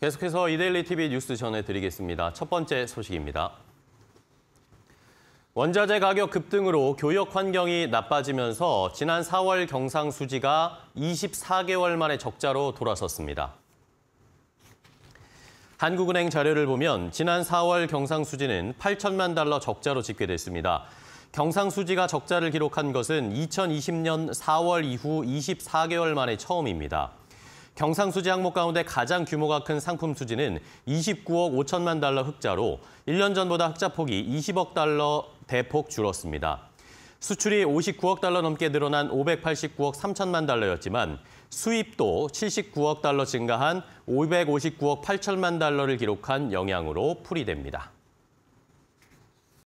계속해서 이데일리 TV 뉴스 전해드리겠습니다. 첫 번째 소식입니다. 원자재 가격 급등으로 교역 환경이 나빠지면서 지난 4월 경상수지가 24개월 만에 적자로 돌아섰습니다. 한국은행 자료를 보면 지난 4월 경상수지는 8천만 달러 적자로 집계됐습니다. 경상수지가 적자를 기록한 것은 2020년 4월 이후 24개월 만에 처음입니다. 경상수지 항목 가운데 가장 규모가 큰 상품 수지는 29억 5천만 달러 흑자로 1년 전보다 흑자 폭이 20억 달러 대폭 줄었습니다. 수출이 59억 달러 넘게 늘어난 589억 3천만 달러였지만 수입도 79억 달러 증가한 559억 8천만 달러를 기록한 영향으로 풀이됩니다.